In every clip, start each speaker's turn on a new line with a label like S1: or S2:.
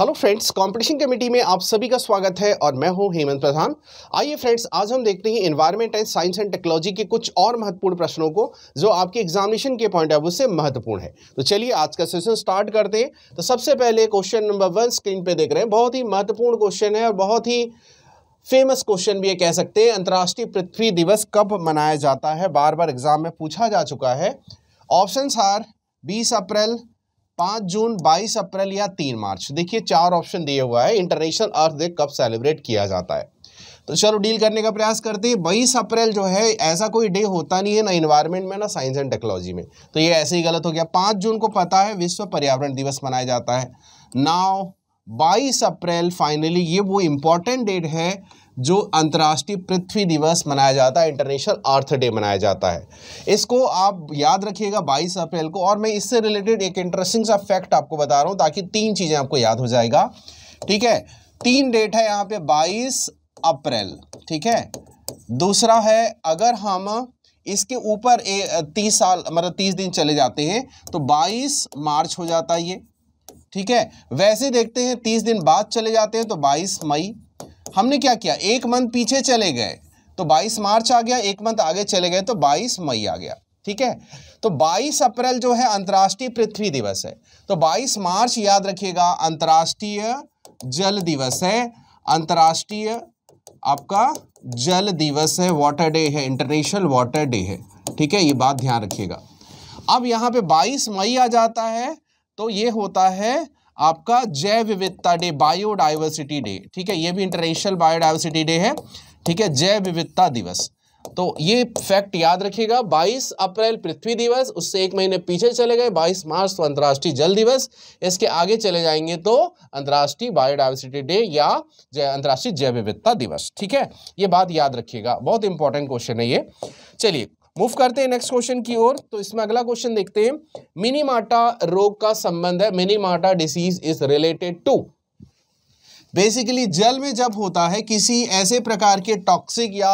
S1: Hello friends competition committee में आप सभी का स्वागत है और मैं हूं हेमंत प्रधान आइए फ्रेंड्स आज हम देखते हैं environment and science and technology के कुछ और महत्वपूर्ण प्रश्नों को जो आपके एग्जामिनेशन के पॉइंट ऑफ व्यू से महत्वपूर्ण है तो चलिए आज का सेशन स्टार्ट करते हैं तो सबसे पहले क्वेश्चन नंबर वन स्क्रीन पर देख रहे हैं बहुत ही महत्वपूर्ण क्वेश्चन है और बहुत ही फेमस क्वेश्चन भी ये कह सकते हैं अंतर्राष्ट्रीय पृथ्वी दिवस कब मनाया जाता है बार बार एग्जाम में पूछा जा चुका है ऑप्शन आर बीस अप्रैल पांच जून बाईस अप्रैल या तीन मार्च देखिए चार ऑप्शन दिए हुआ है इंटरनेशनल अर्थ डे कब सेलिब्रेट किया जाता है तो चलो डील करने का प्रयास करते हैं बाईस अप्रैल जो है ऐसा कोई डे होता नहीं है ना इन्वायरमेंट में ना साइंस एंड टेक्नोलॉजी में तो ये ऐसे ही गलत हो गया पाँच जून को पता है विश्व पर्यावरण दिवस मनाया जाता है नाव बाईस अप्रैल फाइनली ये वो इम्पॉर्टेंट डेट है जो अंतर्राष्ट्रीय पृथ्वी दिवस मनाया जाता है इंटरनेशनल अर्थ डे मनाया जाता है इसको आप याद रखिएगा 22 अप्रैल को और मैं इससे रिलेटेड एक इंटरेस्टिंग सा फैक्ट आपको बता रहा हूँ ताकि तीन चीज़ें आपको याद हो जाएगा ठीक है तीन डेट है यहाँ पे 22 अप्रैल ठीक है दूसरा है अगर हम इसके ऊपर तीस साल मतलब तीस दिन चले जाते हैं तो बाईस मार्च हो जाता है ये ठीक है वैसे देखते हैं तीस दिन बाद चले जाते हैं तो बाईस मई हमने क्या किया एक मंथ पीछे चले गए तो 22 मार्च आ गया एक मंथ आगे चले गए तो 22 मई आ गया ठीक है तो 22 अप्रैल जो है अंतर्राष्ट्रीय पृथ्वी दिवस है तो 22 मार्च याद रखिएगा अंतर्राष्ट्रीय जल दिवस है अंतर्राष्ट्रीय आपका जल दिवस है वाटर डे है इंटरनेशनल वाटर डे है ठीक है ये बात ध्यान रखिएगा अब यहां पे 22 मई आ जाता है तो ये होता है आपका जैव विविधता डे बायोडाइवर्सिटी डे ठीक है ये भी इंटरनेशनल बायोडाइवर्सिटी डे है ठीक है जैव विविधता दिवस तो ये फैक्ट याद रखिएगा 22 अप्रैल पृथ्वी दिवस उससे एक महीने पीछे चले गए 22 मार्च तो अंतर्राष्ट्रीय जल दिवस इसके आगे चले जाएंगे तो अंतर्राष्ट्रीय बायोडाइवर्सिटी डे या अंतर्राष्ट्रीय जैव विविधता दिवस ठीक है ये बात याद रखिएगा बहुत इंपॉर्टेंट क्वेश्चन है ये चलिए मूव करते हैं नेक्स्ट क्वेश्चन की ओर तो इसमें अगला क्वेश्चन देखते हैं मिनीमाटा रोग का संबंध है Minamata disease is related to basically जल में जब होता है किसी ऐसे प्रकार के टॉक्सिक या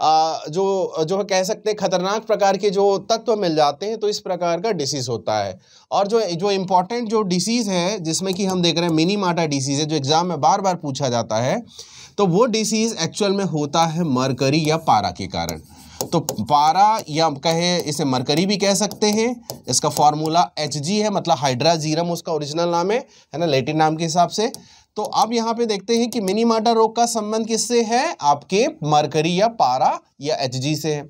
S1: आ, जो जो कह सकते हैं खतरनाक प्रकार के जो तत्व मिल जाते हैं तो इस प्रकार का डिसीज़ होता है और जो जो इम्पॉर्टेंट जो डिसीज़ है जिसमें कि हम देख रहे हैं मिनी माटा डिसीज़ है जो एग्ज़ाम में बार बार पूछा जाता है तो वो डिसीज़ एक्चुअल में होता है मरकरी या पारा के कारण तो पारा या कहे इसे मरकरी भी कह सकते हैं इसका फॉर्मूला एच है मतलब हाइड्राजीरम उसका ओरिजिनल नाम है है ना लेटिन नाम के हिसाब से तो अब यहाँ पे देखते हैं कि मिनीमाटा रोग का संबंध किससे है आपके मरकरी या पारा या एच से है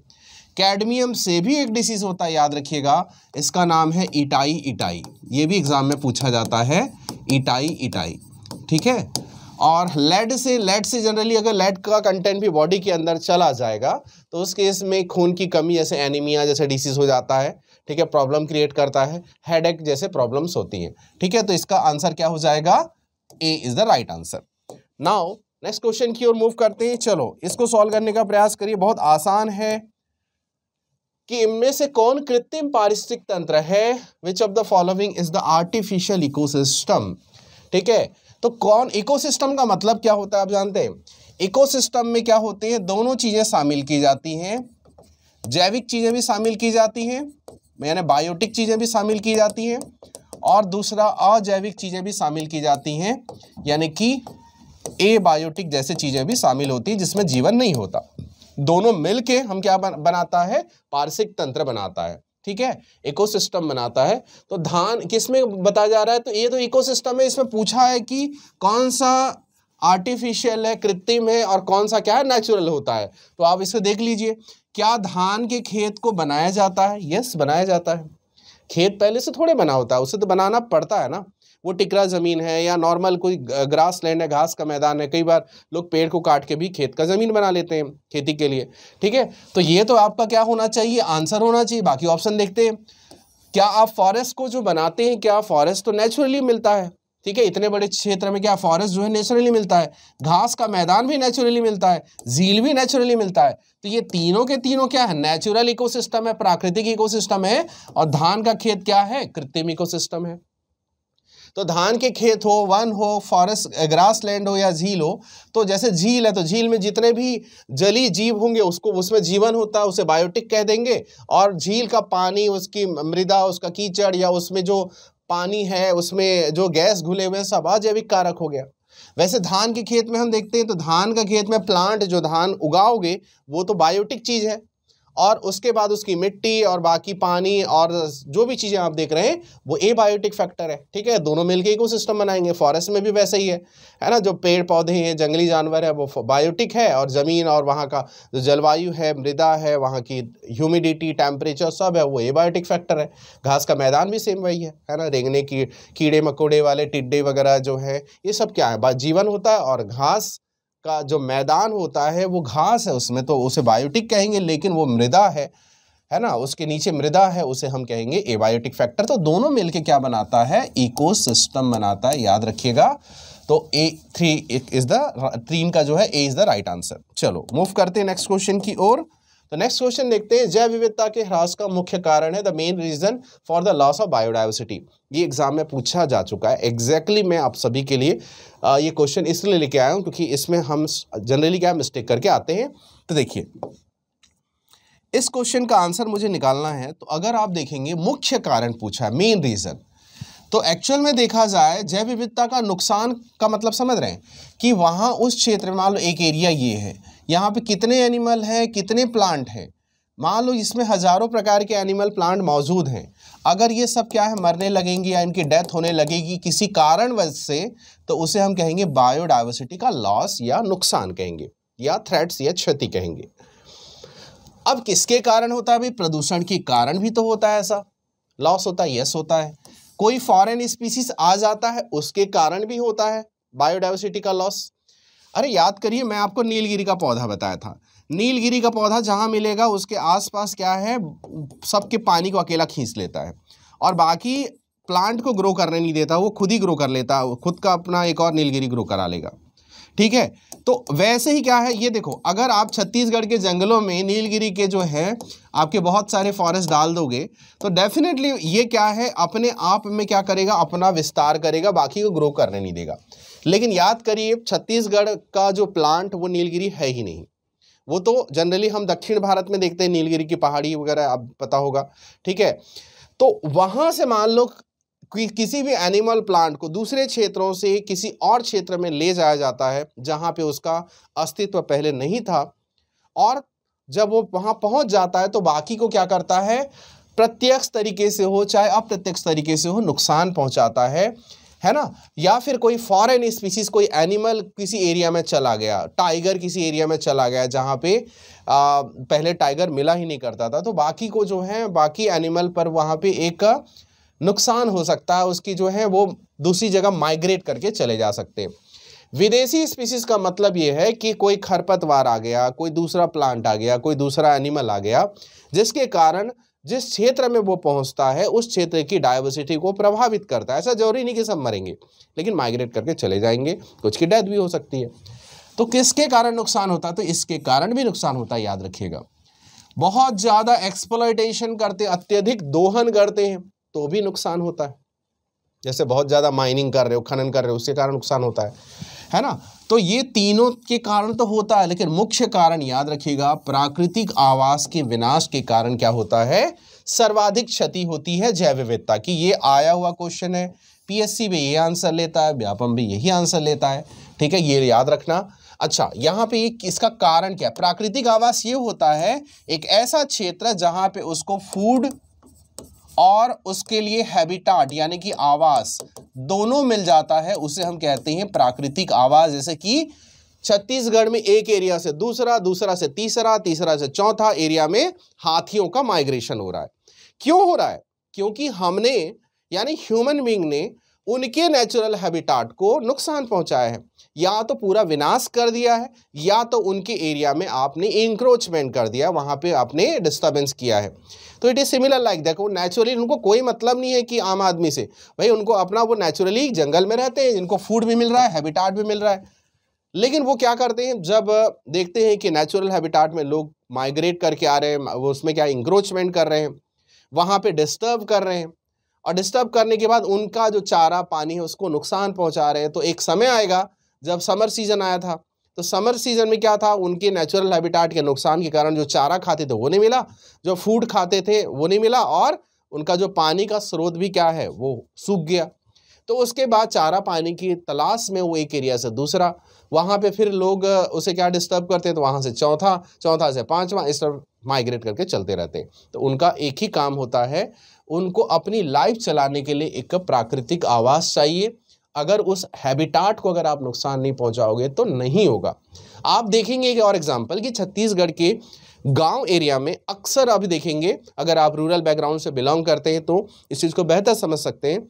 S1: कैडमियम से भी एक डिसीज होता है याद रखिएगा इसका नाम है इटाई इटाई ये भी एग्जाम में पूछा जाता है इटाई इटाई ठीक है और लेड से लेड से जनरली अगर लेड का कंटेंट भी बॉडी के अंदर चला जाएगा तो उस केस में खून की कमी जैसे एनीमिया जैसे डिसीज हो जाता है ठीक है प्रॉब्लम क्रिएट करता है एक जैसे प्रॉब्लम्स होती हैं ठीक है तो इसका आंसर क्या हो जाएगा A is the right answer now next question की ओर मूव करते हैं चलो इसको सॉल्व करने का प्रयास करिए बहुत आसान है कि इनमें से कौन कृत्रिम पारिस्थितिक तंत्र है which of the following is the artificial ecosystem ठीक है तो कौन इकोसिस्टम का मतलब क्या होता है आप जानते हैं इकोसिस्टम में क्या होते हैं दोनों चीज़ें शामिल की जाती हैं जैविक चीज़ें भी शामिल की जाती हैं यानी बायोटिक चीज़ें भी शामिल की जाती हैं और दूसरा अजैविक चीज़ें भी शामिल की जाती हैं यानी कि ए बायोटिक जैसे चीज़ें भी शामिल होती हैं जिसमें जीवन नहीं होता दोनों मिलके हम क्या बनाता है पार्शिक तंत्र बनाता है ठीक है इकोसिस्टम बनाता है तो धान किस में बताया जा रहा है तो ये तो इकोसिस्टम है इसमें पूछा है कि कौन सा आर्टिफिशियल है कृत्रिम है और कौन सा क्या है नेचुरल होता है तो आप इसे देख लीजिए क्या धान के खेत को बनाया जाता है यस बनाया जाता है खेत पहले से थोड़े बना होता है उसे तो बनाना पड़ता है ना वो टिकरा ज़मीन है या नॉर्मल कोई ग्रास लैंड है घास का मैदान है कई बार लोग पेड़ को काट के भी खेत का ज़मीन बना लेते हैं खेती के लिए ठीक है तो ये तो आपका क्या होना चाहिए आंसर होना चाहिए बाकी ऑप्शन देखते हैं क्या आप फॉरेस्ट को जो बनाते हैं क्या फॉरेस्ट तो नेचुरली मिलता है ठीक है इतने बड़े क्षेत्र में क्या फॉरेस्ट जो है नेचुरली मिलता है घास का मैदान भी नेचुरली मिलता है झील भी नेचुरली मिलता है तो ये तीनों के तीनों क्या है नेचुरल इकोसिस्टम है प्राकृतिक इकोसिस्टम है और धान का खेत क्या है कृत्रिम इकोसिस्टम है तो धान के खेत हो वन हो फॉरेस्ट ग्रास लैंड हो या झील हो तो जैसे झील है तो झील में जितने भी जली जीव होंगे उसको उसमें जीवन होता है उसे बायोटिक कह देंगे और झील का पानी उसकी मृदा उसका कीचड़ या उसमें जो पानी है उसमें जो गैस घुले हुए सब अजैविक कारक हो गया वैसे धान के खेत में हम देखते हैं तो धान का खेत में प्लांट जो धान उगाओगे वो तो बायोटिक चीज़ है और उसके बाद उसकी मिट्टी और बाकी पानी और जो भी चीज़ें आप देख रहे हैं वो ए बायोटिक फैक्टर है ठीक है दोनों मिलके सिस्टम बनाएंगे फॉरेस्ट में भी वैसे ही है है ना जो पेड़ पौधे हैं जंगली जानवर है वो बायोटिक है और ज़मीन और वहाँ का जो जलवायु है मृदा है वहाँ की ह्यूमिडिटी टेम्परेचर सब है वो ए बायोटिक फैक्टर है घास का मैदान भी सेम वही है है ना रेंगने की कीड़े मकोड़े वाले टिड्डे वगैरह जो है ये सब क्या है जीवन होता है और घास का जो मैदान होता है वो घास है उसमें तो उसे बायोटिक कहेंगे लेकिन वो मृदा है है ना उसके नीचे मृदा है उसे हम कहेंगे एबायोटिक फैक्टर तो दोनों मिलके क्या बनाता है इकोसिस्टम बनाता है याद रखिएगा तो ए थ्री इज द तीन का जो है A is the right answer चलो मूव करते हैं नेक्स्ट क्वेश्चन की ओर तो नेक्स्ट क्वेश्चन देखते हैं जैव विविधता के ह्रास का मुख्य कारण है the main reason for the loss of biodiversity ये एग्जाम में पूछा जा चुका है एग्जैक्टली exactly मैं आप सभी के लिए आ, ये क्वेश्चन इसलिए लेके आया हूँ क्योंकि इसमें हम जनरली क्या मिस्टेक करके आते हैं तो देखिए इस क्वेश्चन का आंसर मुझे निकालना है तो अगर आप देखेंगे मुख्य कारण पूछा है मेन रीज़न तो एक्चुअल में देखा जाए जैव विविधता का नुकसान का मतलब समझ रहे हैं कि वहाँ उस क्षेत्र में मान लो एक एरिया ये है यहाँ पे कितने एनिमल हैं कितने प्लांट हैं मान लो इसमें हज़ारों प्रकार के एनिमल प्लांट मौजूद हैं अगर ये सब क्या है मरने लगेंगे या इनकी डेथ होने लगेगी किसी कारणवश से तो उसे हम कहेंगे बायोडाइवर्सिटी का लॉस या नुकसान कहेंगे या थ्रेट्स या क्षति कहेंगे अब किसके कारण होता है भाई प्रदूषण के कारण भी तो होता है ऐसा लॉस होता है यस होता है कोई फॉरेन स्पीसीज आ जाता है उसके कारण भी होता है बायोडाइवर्सिटी का लॉस अरे याद करिए मैं आपको नीलगिरी का पौधा बताया था नीलगिरी का पौधा जहाँ मिलेगा उसके आसपास क्या है सबके पानी को अकेला खींच लेता है और बाकी प्लांट को ग्रो करने नहीं देता वो खुद ही ग्रो कर लेता खुद का अपना एक और नीलगिरी ग्रो करा लेगा ठीक है तो वैसे ही क्या है ये देखो अगर आप छत्तीसगढ़ के जंगलों में नीलगिरी के जो हैं आपके बहुत सारे फॉरेस्ट डाल दोगे तो डेफिनेटली ये क्या है अपने आप में क्या करेगा अपना विस्तार करेगा बाकी को ग्रो करने नहीं देगा लेकिन याद करिए छत्तीसगढ़ का जो प्लांट वो नीलगिरी है ही नहीं वो तो जनरली हम दक्षिण भारत में देखते हैं नीलगिरी की पहाड़ी वगैरह आप पता होगा ठीक है तो वहाँ से मान लो कि, किसी भी एनिमल प्लांट को दूसरे क्षेत्रों से किसी और क्षेत्र में ले जाया जाता है जहाँ पे उसका अस्तित्व पहले नहीं था और जब वो वहाँ पहुँच जाता है तो बाकी को क्या करता है प्रत्यक्ष तरीके से हो चाहे अप्रत्यक्ष तरीके से हो नुकसान पहुँचाता है है ना या फिर कोई फॉरेन स्पीसीज कोई एनिमल किसी एरिया में चला गया टाइगर किसी एरिया में चला गया जहाँ पे आ, पहले टाइगर मिला ही नहीं करता था तो बाकी को जो है बाकी एनिमल पर वहाँ पे एक नुकसान हो सकता है उसकी जो है वो दूसरी जगह माइग्रेट करके चले जा सकते हैं विदेशी स्पीसीज का मतलब ये है कि कोई खरपतवार आ गया कोई दूसरा प्लांट आ गया कोई दूसरा एनिमल आ गया जिसके कारण जिस क्षेत्र में वो पहुंचता है उस क्षेत्र की डाइवर्सिटी को प्रभावित करता है ऐसा जरूरी नहीं कि सब मरेंगे लेकिन माइग्रेट करके चले जाएंगे कुछ की डेथ भी हो सकती है तो किसके कारण नुकसान होता है तो इसके कारण भी नुकसान होता है याद रखिएगा बहुत ज़्यादा एक्सप्लोइटेशन करते अत्यधिक दोहन करते हैं तो भी नुकसान होता है जैसे बहुत ज़्यादा माइनिंग कर रहे हो खनन कर रहे हो उसके कारण नुकसान होता है है ना तो ये तीनों के कारण तो होता है लेकिन मुख्य कारण याद रखिएगा प्राकृतिक आवास के विनाश के कारण क्या होता है सर्वाधिक क्षति होती है जैव विविधता की ये आया हुआ क्वेश्चन है पीएससी भी ये आंसर लेता है व्यापम भी यही आंसर लेता है ठीक है ये याद रखना अच्छा यहाँ पे ये इसका कारण क्या है प्राकृतिक आवास ये होता है एक ऐसा क्षेत्र जहाँ पे उसको फूड और उसके लिए हैबिटाट यानी कि आवास दोनों मिल जाता है उसे हम कहते हैं प्राकृतिक आवास जैसे कि छत्तीसगढ़ में एक एरिया से दूसरा दूसरा से तीसरा तीसरा से चौथा एरिया में हाथियों का माइग्रेशन हो रहा है क्यों हो रहा है क्योंकि हमने यानी ह्यूमन बींग ने उनके नेचुरल हैबिटाट को नुकसान पहुंचाया है या तो पूरा विनाश कर दिया है या तो उनके एरिया में आपने इंक्रोचमेंट कर दिया वहां पे आपने डिस्टरबेंस किया है तो it is similar like that वो नेचुरली उनको कोई मतलब नहीं है कि आम आदमी से भाई उनको अपना वो नेचुरली जंगल में रहते हैं इनको फूड भी मिल रहा है हैबिटाट भी मिल रहा है लेकिन वो क्या करते हैं जब देखते हैं कि नेचुरल हैबिटाट में लोग माइग्रेट करके आ रहे हैं वो उसमें क्या इंक्रोचमेंट कर रहे हैं वहाँ पे डिस्टर्ब कर रहे हैं और डिस्टर्ब करने के बाद उनका जो चारा पानी है उसको नुकसान पहुँचा रहे हैं तो एक समय आएगा जब समर सीज़न आया था तो समर सीज़न में क्या था उनके नेचुरल हैबिटाट के नुकसान के कारण जो चारा खाते थे वो नहीं मिला जो फूड खाते थे वो नहीं मिला और उनका जो पानी का स्रोत भी क्या है वो सूख गया तो उसके बाद चारा पानी की तलाश में वो एक एरिया से दूसरा वहाँ पे फिर लोग उसे क्या डिस्टर्ब करते हैं तो वहाँ से चौथा चौथा से पाँचवा इस तरफ माइग्रेट करके चलते रहते हैं तो उनका एक ही काम होता है उनको अपनी लाइफ चलाने के लिए एक प्राकृतिक आवास चाहिए अगर उस हैबिटाट को अगर आप नुकसान नहीं पहुंचाओगे तो नहीं होगा आप देखेंगे एक और एग्जांपल कि छत्तीसगढ़ के गांव एरिया में अक्सर आप देखेंगे अगर आप रूरल बैकग्राउंड से बिलोंग करते हैं तो इस चीज़ को बेहतर समझ सकते हैं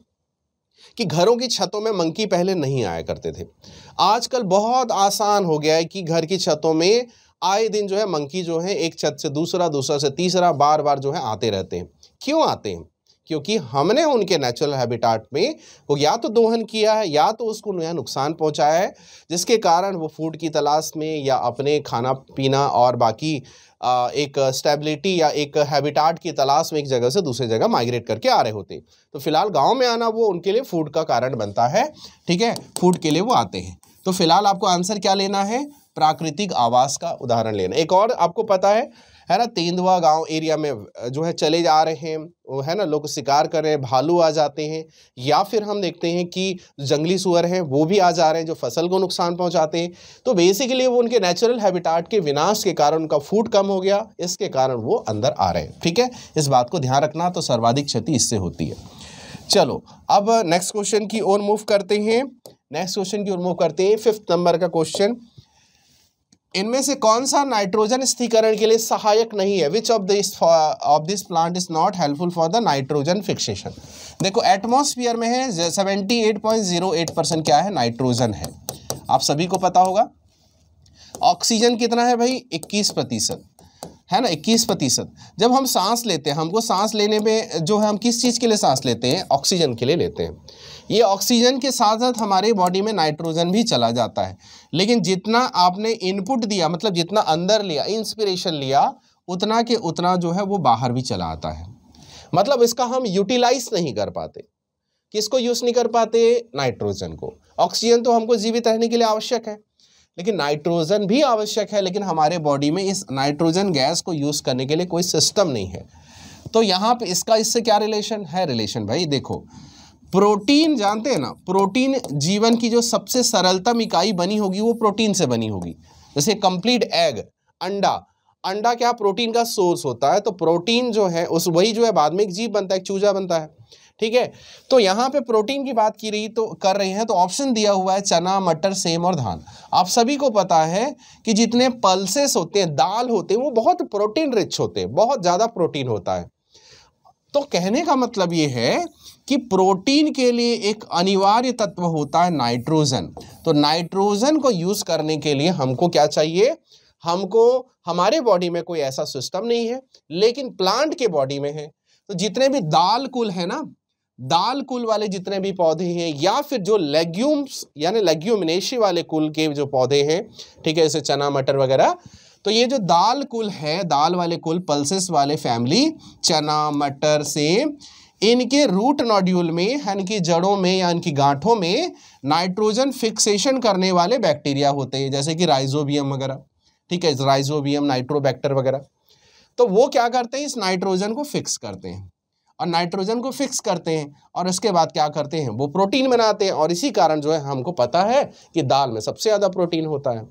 S1: कि घरों की छतों में मंकी पहले नहीं आया करते थे आजकल बहुत आसान हो गया है कि घर की छतों में आए दिन जो है मंकी जो है एक छत से दूसरा दूसरा से तीसरा बार बार जो है आते रहते हैं क्यों आते हैं क्योंकि हमने उनके नेचुरल हैबिटाट में वो या तो दोहन किया है या तो उसको नया नुकसान पहुंचाया है जिसके कारण वो फूड की तलाश में या अपने खाना पीना और बाकी एक स्टेबिलिटी या एक हैबिटाट की तलाश में एक जगह से दूसरी जगह माइग्रेट करके आ रहे होते तो फिलहाल गाँव में आना वो उनके लिए फूड का कारण बनता है ठीक है फूड के लिए वो आते हैं तो फिलहाल आपको आंसर क्या लेना है प्राकृतिक आवास का उदाहरण लेना एक और आपको पता है है ना तेंदुआ गांव एरिया में जो है चले जा रहे हैं वो है ना लोग शिकार कर रहे हैं भालू आ जाते हैं या फिर हम देखते हैं कि जंगली सुअर हैं वो भी आ जा रहे हैं जो फसल को नुकसान पहुंचाते हैं तो बेसिकली वो उनके नेचुरल हैबिटाट के विनाश के कारण उनका फूड कम हो गया इसके कारण वो अंदर आ रहे हैं ठीक है इस बात को ध्यान रखना तो सर्वाधिक क्षति इससे होती है चलो अब नेक्स्ट क्वेश्चन की ओर मूव करते हैं नेक्स्ट क्वेश्चन की ओर मूव करते हैं फिफ्थ नंबर का क्वेश्चन इनमें से कौन सा नाइट्रोजन स्थिरीकरण के लिए सहायक नहीं है which of this of this plant is not helpful for the nitrogen fixation देखो एटमोस्फियर में है 78.08 परसेंट क्या है नाइट्रोजन है आप सभी को पता होगा ऑक्सीजन कितना है भाई 21 प्रतिशत है ना 21 प्रतिशत जब हम सांस लेते हैं हमको सांस लेने में जो है हम किस चीज़ के लिए सांस लेते हैं ऑक्सीजन के लिए लेते हैं ये ऑक्सीजन के साथ साथ हमारे बॉडी में नाइट्रोजन भी चला जाता है लेकिन जितना आपने इनपुट दिया मतलब जितना अंदर लिया इंस्पिरेशन लिया उतना के उतना जो है वो बाहर भी चला आता है मतलब इसका हम यूटिलाइज नहीं कर पाते किसको यूज़ नहीं कर पाते नाइट्रोजन को ऑक्सीजन तो हमको जीवित रहने के लिए आवश्यक है लेकिन नाइट्रोजन भी आवश्यक है लेकिन हमारे बॉडी में इस नाइट्रोजन गैस को यूज़ करने के लिए कोई सिस्टम नहीं है तो यहाँ पे इसका इससे क्या रिलेशन है रिलेशन भाई देखो प्रोटीन जानते हैं ना प्रोटीन जीवन की जो सबसे सरलतम इकाई बनी होगी वो प्रोटीन से बनी होगी जैसे कंप्लीट एग अंडा अंडा क्या प्रोटीन का सोर्स होता है तो प्रोटीन जो है उस वही जो है बाद में एक जीव बनता है एक चूजा बनता है ठीक है तो यहाँ पे प्रोटीन की बात की रही तो कर रहे हैं तो ऑप्शन दिया हुआ है चना मटर सेम और धान आप सभी को पता है कि जितने पल्सेस होते हैं दाल होते हैं वो बहुत प्रोटीन रिच होते हैं बहुत ज़्यादा प्रोटीन होता है तो कहने का मतलब ये है कि प्रोटीन के लिए एक अनिवार्य तत्व होता है नाइट्रोजन तो नाइट्रोजन को यूज़ करने के लिए हमको क्या चाहिए हमको हमारे बॉडी में कोई ऐसा सिस्टम नहीं है लेकिन प्लांट के बॉडी में है तो जितने भी दाल कुल है ना दाल कुल वाले जितने भी पौधे हैं या फिर जो लेग्यूम्स यानी लेग्यूमिनेशी वाले कुल के जो पौधे हैं ठीक है जैसे चना मटर वगैरह तो ये जो दाल कुल है दाल वाले कुल पल्सेस वाले फैमिली चना मटर सेम इनके रूट नॉड्यूल में यानी कि जड़ों में या इनकी गांठों में नाइट्रोजन फिक्सेशन करने वाले बैक्टीरिया होते हैं जैसे कि राइजोबियम वगैरह ठीक है राइजोबियम नाइट्रोबैक्टर वगैरह तो वो क्या करते हैं इस नाइट्रोजन को फिक्स करते हैं और नाइट्रोजन को फिक्स करते हैं और उसके बाद क्या करते हैं वो प्रोटीन बनाते हैं और इसी कारण जो है हमको पता है कि दाल में सबसे ज़्यादा प्रोटीन होता है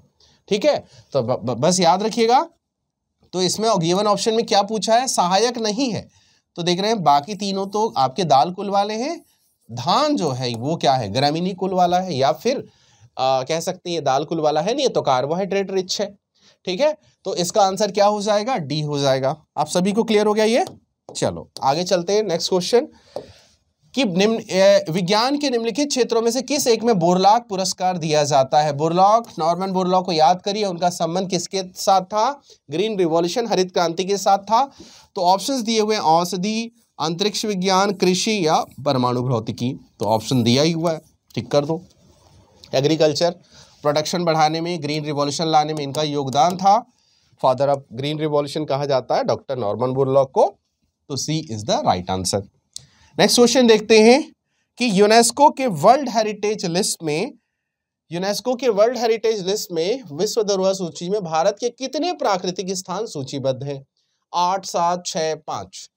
S1: ठीक है तो बस याद रखिएगा तो इसमें गिवन ऑप्शन में क्या पूछा है सहायक नहीं है तो देख रहे हैं बाकी तीनों तो आपके दाल कुल वाले हैं धान जो है वो क्या है ग्रामीणी कुल वाला है या फिर आ, कह सकते हैं दाल कुल वाला है नहीं तो कार्बोहाइड्रेट रिच है ठीक है तो इसका आंसर क्या हो जाएगा डी हो जाएगा आप सभी को क्लियर हो गया ये चलो आगे चलते हैं नेक्स्ट क्वेश्चन कि निम्न विज्ञान के निम्नलिखित क्षेत्रों में से किस एक में बोरलाक पुरस्कार दिया जाता है बोरलॉक नॉर्मन बोरलॉक को याद करिए उनका संबंध किसके साथ था ग्रीन रिवॉल्यूशन हरित क्रांति के साथ था तो ऑप्शंस दिए हुए औषधि अंतरिक्ष विज्ञान कृषि या परमाणु भौतिकी तो ऑप्शन दिया ही हुआ है ठीक कर दो एग्रीकल्चर प्रोडक्शन बढ़ाने में ग्रीन रिवॉल्यूशन लाने में इनका योगदान था फादर ऑफ ग्रीन रिवॉल्यूशन कहा जाता है डॉक्टर नॉर्मन बोरलॉक को तो C is the right answer next question देखते हैं कि यूनेस्को के वर्ल्ड हेरिटेज लिस्ट में यूनेस्को के वर्ल्ड हेरिटेज लिस्ट में विश्व धरोहर सूची में भारत के कितने प्राकृतिक स्थान सूचीबद्ध हैं आठ सात छः पाँच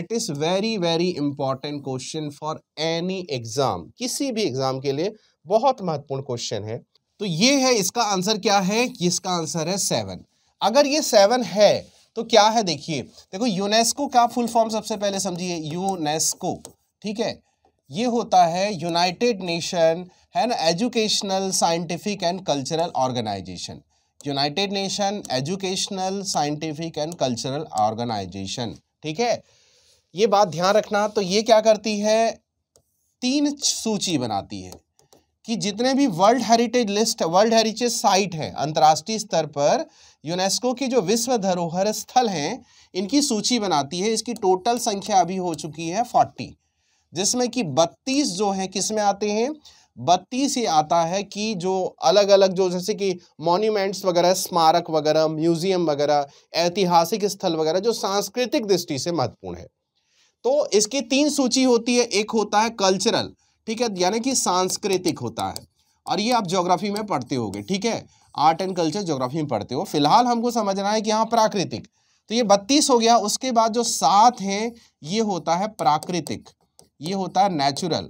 S1: it is very very important question for any exam किसी भी एग्ज़ाम के लिए बहुत महत्वपूर्ण क्वेश्चन है तो ये है इसका आंसर क्या है इसका आंसर है सेवन अगर ये सेवन है तो क्या है देखिए देखो यूनेस्को का फुल फॉर्म सबसे पहले समझिए यूनेस्को ठीक है ये होता है यूनाइटेड नेशन है ना educational scientific and cultural organisation United Nation educational scientific and cultural organisation ठीक है ये बात ध्यान रखना तो ये क्या करती है तीन सूची बनाती है कि जितने भी world heritage list world heritage site है अंतर्राष्ट्रीय स्तर पर यूनेस्को की जो विश्व धरोहर स्थल हैं इनकी सूची बनाती है इसकी टोटल संख्या अभी हो चुकी है फोर्टी जिसमें कि बत्तीस जो है किस में आते हैं बत्तीस ये आता है कि जो अलग अलग जो जैसे कि मॉन्यूमेंट्स वगैरह स्मारक वगैरह म्यूजियम वगैरह ऐतिहासिक स्थल वगैरह जो सांस्कृतिक दृष्टि से महत्वपूर्ण है तो इसकी तीन सूची होती है एक होता है कल्चरल ठीक है यानी कि सांस्कृतिक होता है और ये आप ज्योग्राफी में पढ़ते होगे ठीक है आर्ट एंड कल्चर ज्योग्राफी में पढ़ते हो फिलहाल हमको समझना है कि यहाँ प्राकृतिक तो ये बत्तीस हो गया उसके बाद जो सात है ये होता है प्राकृतिक ये होता है नेचुरल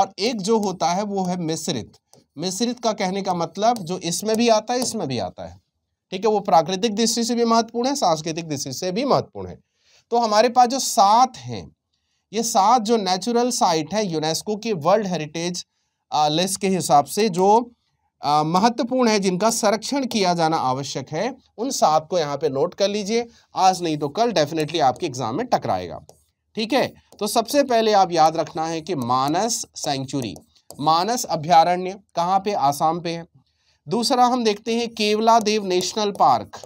S1: और एक जो होता है वो है मिश्रित मिश्रित का कहने का मतलब जो इसमें भी आता है इसमें भी आता है ठीक है वो प्राकृतिक दृष्टि से भी महत्वपूर्ण है सांस्कृतिक दृष्टि से भी महत्वपूर्ण है तो हमारे पास जो सात हैं ये सात जो नेचुरल साइट है यूनेस्को की वर्ल्ड हेरिटेज लिस्ट के हिसाब से जो महत्वपूर्ण है जिनका संरक्षण किया जाना आवश्यक है उन सात को यहाँ पे नोट कर लीजिए आज नहीं तो कल डेफिनेटली आपके एग्जाम में टकराएगा ठीक है तो सबसे पहले आप याद रखना है कि मानस सेंचुरी मानस अभ्यारण्य कहाँ पे आसाम पे है दूसरा हम देखते हैं केवला देव नेशनल पार्क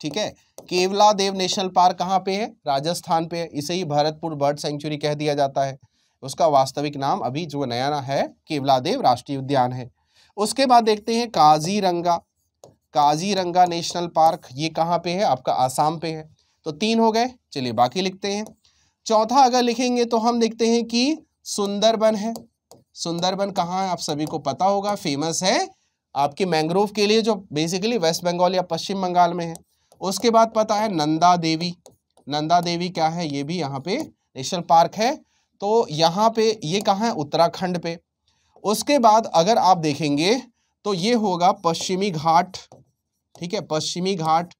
S1: ठीक है केवला देव नेशनल पार्क कहाँ पे है राजस्थान पे है इसे ही भरतपुर बर्ड सेंचुरी कह दिया जाता है उसका वास्तविक नाम अभी जो नया है केवला देव राष्ट्रीय उद्यान है उसके बाद देखते हैं काजीरंगा काजीरंगा नेशनल पार्क ये कहाँ पे है आपका आसाम पे है तो तीन हो गए चलिए बाकी लिखते हैं चौथा अगर लिखेंगे तो हम देखते हैं कि सुंदरबन है सुंदरबन कहाँ है आप सभी को पता होगा फेमस है आपके मैंग्रोव के लिए जो बेसिकली वेस्ट बंगाल या पश्चिम बंगाल में है उसके बाद पता है नंदा देवी नंदा देवी क्या है ये भी यहाँ पे नेशनल पार्क है तो यहाँ पे ये कहाँ है उत्तराखंड पे उसके बाद अगर आप देखेंगे तो ये होगा पश्चिमी घाट ठीक है पश्चिमी घाट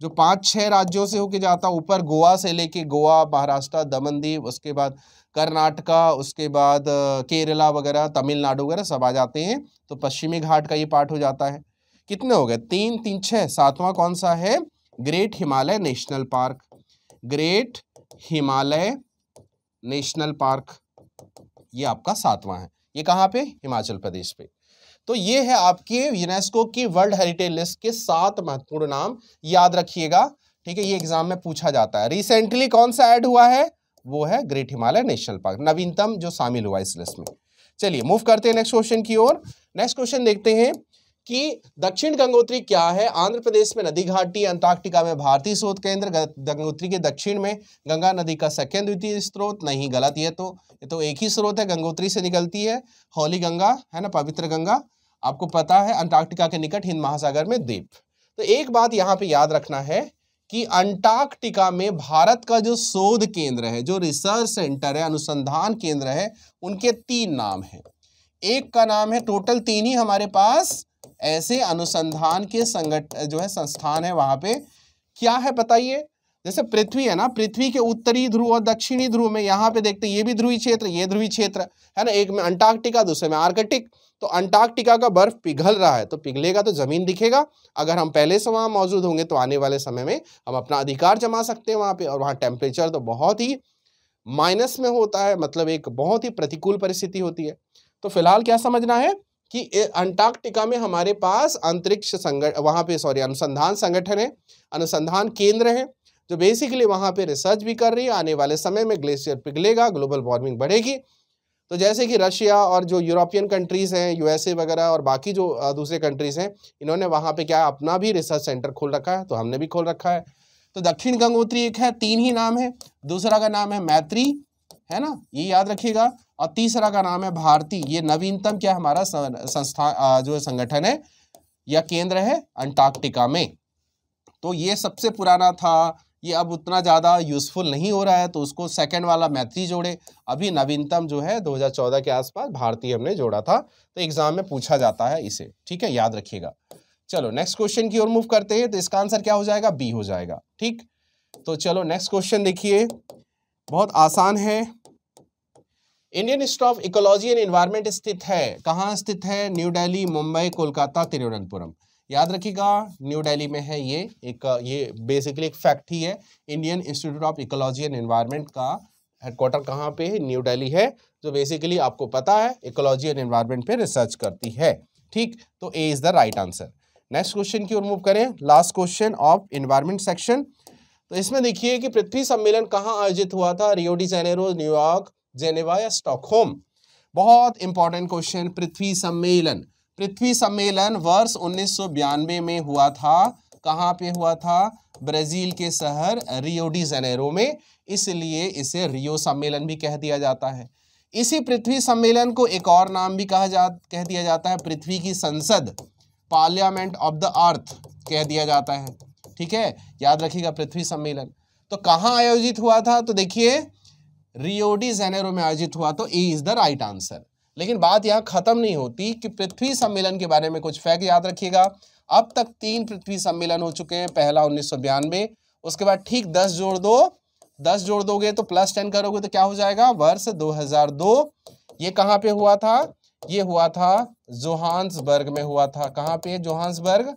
S1: जो पांच छह राज्यों से होके जाता ऊपर गोवा से लेके गोवा महाराष्ट्र दमन दीप उसके बाद कर्नाटका उसके बाद केरला वगैरह तमिलनाडु वगैरह सब आ जाते हैं तो पश्चिमी घाट का ये पार्ट हो जाता है कितने हो गए तीन तीन छः सातवां कौन सा है Great Himalaya National Park Great Himalaya National Park ये आपका सातवां है ये कहाँ पे हिमाचल प्रदेश पे तो ये है आपके यूनेस्को की वर्ल्ड हेरिटेज लिस्ट के सात महत्वपूर्ण नाम याद रखिएगा ठीक है ये एग्जाम में पूछा जाता है रिसेंटली कौन सा ऐड हुआ है वो है ग्रेट हिमालय नेशनल पार्क नवीनतम जो शामिल हुआ इस लिस्ट में चलिए मूव करते हैं नेक्स्ट क्वेश्चन की ओर नेक्स्ट क्वेश्चन देखते हैं कि दक्षिण गंगोत्री क्या है आंध्र प्रदेश में नदी घाटी अंटार्कटिका में भारतीय शोध केंद्र गंगोत्री के दक्षिण में गंगा नदी का सेकेंड द्वितीय स्रोत नहीं गलत ये तो ये तो एक ही स्रोत है गंगोत्री से निकलती है हौली गंगा है ना पवित्र गंगा आपको पता है अंटार्कटिका के निकट हिंद महासागर में द्वीप तो एक बात यहाँ पे याद रखना है कि अंटार्कटिका में भारत का जो शोध केंद्र है जो रिसर्च सेंटर है अनुसंधान केंद्र है उनके तीन नाम हैं एक का नाम है टोटल तीन ही हमारे पास ऐसे अनुसंधान के संगठ जो है संस्थान है वहाँ पे क्या है बताइए जैसे पृथ्वी है ना पृथ्वी के उत्तरी ध्रुव और दक्षिणी ध्रुव में यहाँ पे देखते हैं ये भी ध्रुवी क्षेत्र ये ध्रुवी क्षेत्र है ना एक में अंटार्कटिका दूसरे में आर्कटिक तो अंटार्कटिका का बर्फ पिघल रहा है तो पिघलेगा तो जमीन दिखेगा अगर हम पहले से वहाँ मौजूद होंगे तो आने वाले समय में हम अपना अधिकार जमा सकते हैं वहाँ पे और वहाँ टेम्परेचर तो बहुत ही माइनस में होता है मतलब एक बहुत ही प्रतिकूल परिस्थिति होती है तो फिलहाल क्या समझना है कि अंटार्कटिका में हमारे पास अंतरिक्ष संगठन वहाँ पे सॉरी अनुसंधान संगठन है अनुसंधान केंद्र है जो बेसिकली वहाँ पे रिसर्च भी कर रही है आने वाले समय में ग्लेशियर पिघलेगा ग्लोबल वार्मिंग बढ़ेगी तो जैसे कि रशिया और जो यूरोपियन कंट्रीज़ हैं यूएसए वगैरह और बाकी जो दूसरे कंट्रीज़ हैं इन्होंने वहाँ पर क्या अपना भी रिसर्च सेंटर खोल रखा है तो हमने भी खोल रखा है तो दक्षिण गंगोत्री एक है तीन ही नाम है दूसरा का नाम है मैत्री है ना ये याद रखिएगा और तीसरा का नाम है भारती ये नवीनतम क्या हमारा संस्था जो संगठन है या केंद्र है अंटार्कटिका में तो ये सबसे पुराना था ये अब उतना ज़्यादा यूज़फुल नहीं हो रहा है तो उसको सेकंड वाला मैथ्री जोड़े अभी नवीनतम जो है 2014 के आसपास भारतीय हमने जोड़ा था तो एग्ज़ाम में पूछा जाता है इसे ठीक है याद रखिएगा चलो नेक्स्ट क्वेश्चन की ओर मूव करते हैं तो इसका आंसर क्या हो जाएगा बी हो जाएगा ठीक तो चलो नेक्स्ट क्वेश्चन देखिए बहुत आसान है Indian Institute of Ecology and Environment स्थित है कहाँ स्थित है न्यू दिल्ली मुंबई कोलकाता तिरुवनंतपुरम याद रखिएगा न्यू दिल्ली में है ये एक ये बेसिकली एक फैक्ट ही है Indian Institute of Ecology and Environment का हेडक्वार्टर कहाँ पे है न्यू दिल्ली है जो बेसिकली आपको पता है इकोलॉजी एंड एनवायरमेंट पे रिसर्च करती है ठीक तो A is the right answer next question की ओर मूव करें last question of environment section तो इसमें देखिए कि पृथ्वी सम्मेलन कहाँ आयोजित हुआ था Rio de Janeiro New York Geneva या स्टॉकहोम बहुत इंपॉर्टेंट क्वेश्चन पृथ्वी सम्मेलन पृथ्वी सम्मेलन वर्ष उन्नीस में हुआ था कहाँ पे हुआ था ब्राज़ील के शहर रियो डी में इसलिए इसे रियो सम्मेलन भी कह दिया जाता है इसी पृथ्वी सम्मेलन को एक और नाम भी कहा जा कह दिया जाता है पृथ्वी की संसद पार्लियामेंट ऑफ द अर्थ कह दिया जाता है ठीक है याद रखिएगा पृथ्वी सम्मेलन तो कहाँ आयोजित हुआ था तो देखिए रियोडी जेनेरो में आयोजित हुआ तो A is the right answer लेकिन बात यहाँ खत्म नहीं होती कि पृथ्वी सम्मेलन के बारे में कुछ फैक्ट याद रखिएगा अब तक तीन पृथ्वी सम्मेलन हो चुके हैं पहला उन्नीस उसके बाद ठीक दस जोड़ दो दस जोड़ दोगे तो प्लस टेन करोगे तो क्या हो जाएगा वर्ष 2002 ये कहां पे हुआ था ये हुआ था जोहान्सबर्ग में हुआ था कहां पे जोहान्सबर्ग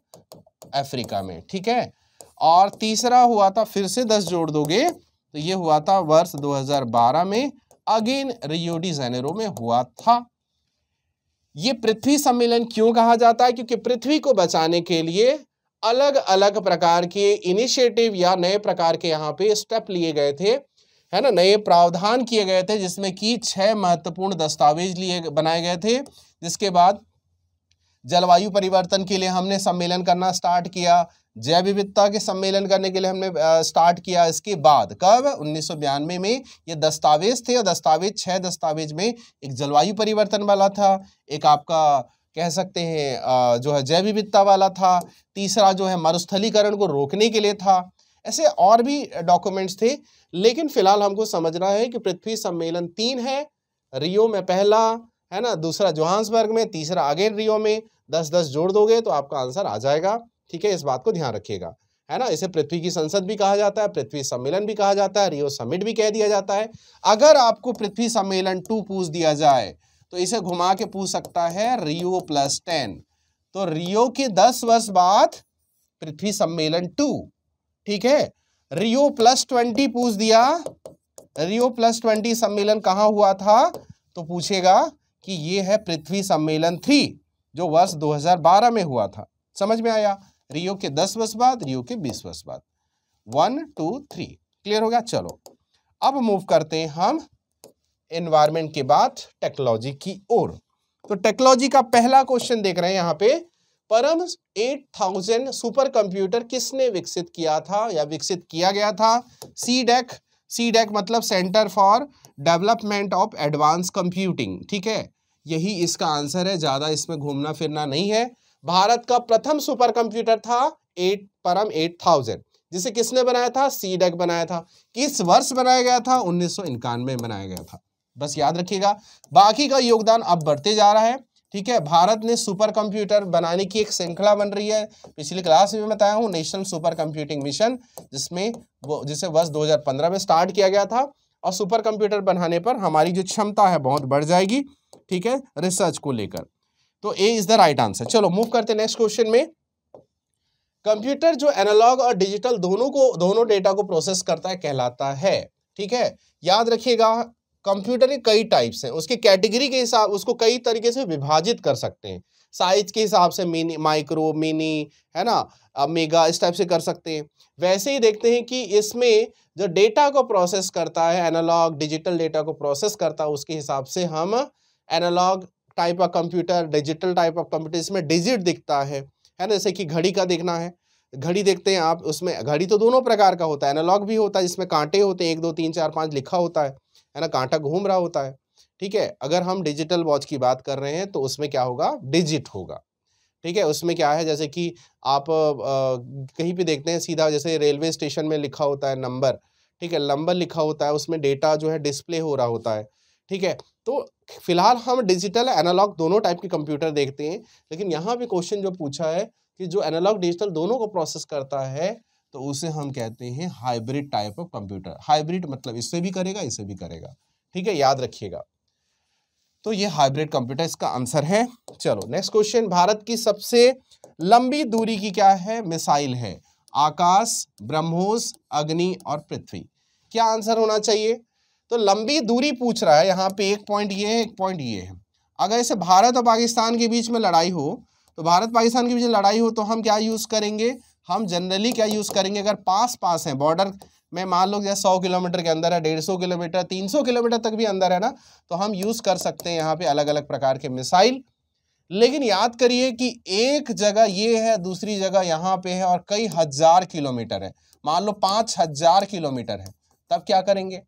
S1: अफ्रीका में ठीक है और तीसरा हुआ था फिर से दस जोड़ दोगे तो ये हुआ था वर्ष 2012 में अगेन रियोडी जेनेरो में हुआ था ये पृथ्वी सम्मेलन क्यों कहा जाता है क्योंकि पृथ्वी को बचाने के लिए अलग अलग प्रकार के इनिशिएटिव या नए प्रकार के यहाँ पे स्टेप लिए गए थे है ना नए प्रावधान किए गए थे जिसमें कि छह महत्वपूर्ण दस्तावेज लिए बनाए गए थे जिसके बाद जलवायु परिवर्तन के लिए हमने सम्मेलन करना स्टार्ट किया जैव विविधता के सम्मेलन करने के लिए हमने स्टार्ट किया इसके बाद कब उन्नीस में ये दस्तावेज थे और दस्तावेज छः दस्तावेज में एक जलवायु परिवर्तन वाला था एक आपका कह सकते हैं जो है जैव विविधता वाला था तीसरा जो है मरुस्थलीकरण को रोकने के लिए था ऐसे और भी डॉक्यूमेंट्स थे लेकिन फिलहाल हमको समझना है कि पृथ्वी सम्मेलन तीन है रियो में पहला है ना दूसरा जोहान्सबर्ग में तीसरा अगेन रियो में दस दस जोड़ दोगे तो आपका आंसर आ जाएगा ठीक है इस बात को ध्यान रखिएगा है ना इसे पृथ्वी की संसद भी कहा जाता है पृथ्वी सम्मेलन भी कहा जाता है रियो समिट भी कह दिया जाता है अगर आपको पृथ्वी सम्मेलन टू पूछ दिया जाए तो इसे घुमा के पूछ सकता है रियो प्लस टेन तो रियो के दस वर्ष बाद पृथ्वी सम्मेलन टू ठीक है रियो प्लस ट्वेंटी पूछ दिया रियो प्लस ट्वेंटी सम्मेलन कहां हुआ था तो पूछेगा कि यह है पृथ्वी सम्मेलन थ्री जो वर्ष 2012 में हुआ था समझ में आया रियो के दस वर्ष बाद रियो के बीस वर्ष बाद वन टू थ्री क्लियर हो गया चलो अब मूव करते हैं हम एनवायरमेंट के बाद टेक्नोलॉजी की ओर तो टेक्नोलॉजी का पहला क्वेश्चन देख रहे हैं यहाँ पे परम 8000 सुपर कंप्यूटर किसने विकसित किया था या विकसित किया गया था सी डेक सी डेक मतलब centre for development of advance computing ठीक है यही इसका आंसर है ज़्यादा इसमें घूमना फिरना नहीं है भारत का प्रथम सुपर कंप्यूटर था एट परम एट थाउजेंड जिसे किसने बनाया था सी डेक e बनाया था किस वर्ष बनाया गया था उन्नीस में बनाया गया था बस याद रखिएगा बाकी का योगदान अब बढ़ते जा रहा है ठीक है भारत ने सुपर कंप्यूटर बनाने की एक श्रृंखला बन रही है पिछली क्लास में बताया हूँ नेशनल सुपर कंप्यूटिंग मिशन जिसमें वो जिसे वर्ष 2015 में स्टार्ट किया गया था और सुपर कंप्यूटर बनाने पर हमारी जो क्षमता है बहुत बढ़ जाएगी ठीक है रिसर्च को लेकर तो A is the right answer चलो मूव करते नेक्स्ट क्वेश्चन में कंप्यूटर जो एनालॉग और डिजिटल दोनों को दोनों डेटा को प्रोसेस करता है कहलाता है ठीक है याद रखिएगा कंप्यूटर के कई टाइप्स हैं उसकी कैटेगरी के हिसाब उसको कई तरीके से विभाजित कर सकते हैं साइज के हिसाब से मिनी माइक्रो मिनी है ना मेगा इस टाइप से कर सकते हैं वैसे ही देखते हैं कि इसमें जो डेटा को प्रोसेस करता है एनालॉग डिजिटल डेटा को प्रोसेस करता है उसके हिसाब से हम analogue type of computer digital type of computer इसमें डिजिट दिखता है है ना जैसे कि घड़ी का देखना है घड़ी देखते हैं आप उसमें घड़ी तो दोनों प्रकार का होता है एनालॉग भी होता है जिसमें कांटे होते हैं एक दो तीन चार पाँच लिखा होता है है ना कांटा घूम रहा होता है ठीक है अगर हम डिजिटल वॉच की बात कर रहे हैं तो उसमें क्या होगा डिजिट होगा ठीक है उसमें क्या है जैसे कि आप आ, कहीं पे देखते हैं सीधा जैसे रेलवे स्टेशन में लिखा होता है नंबर ठीक है नंबर लिखा होता है उसमें डेटा जो है डिस्प्ले हो रहा होता है ठीक है तो फिलहाल हम डिजिटल एनालॉग दोनों टाइप के कंप्यूटर देखते हैं लेकिन यहाँ भी क्वेश्चन जो पूछा है कि जो एनालॉग डिजिटल दोनों को प्रोसेस करता है तो उसे हम कहते हैं hybrid type of computer hybrid मतलब इससे भी करेगा इसे भी करेगा ठीक है याद रखिएगा तो ये हाइब्रिड कंप्यूटर इसका आंसर है चलो नेक्स्ट क्वेश्चन भारत की सबसे लंबी दूरी की क्या है मिसाइल है आकाश ब्रह्मोस अग्नि और पृथ्वी क्या आंसर होना चाहिए तो लंबी दूरी पूछ रहा है यहाँ पे एक पॉइंट ये है एक पॉइंट ये है अगर इसे भारत और पाकिस्तान के बीच में लड़ाई हो तो भारत पाकिस्तान के बीच लड़ाई हो तो हम क्या यूज़ करेंगे हम जनरली क्या यूज़ करेंगे अगर पास पास हैं बॉर्डर में मान लो जैसे सौ किलोमीटर के अंदर है डेढ़ सौ किलोमीटर तीन सौ किलोमीटर तक भी अंदर है ना तो हम यूज़ कर सकते हैं यहाँ पे अलग अलग प्रकार के मिसाइल लेकिन याद करिए कि एक जगह ये है दूसरी जगह यहाँ पे है और कई हज़ार किलोमीटर है मान लो पाँच हज़ार किलोमीटर है तब क्या करेंगे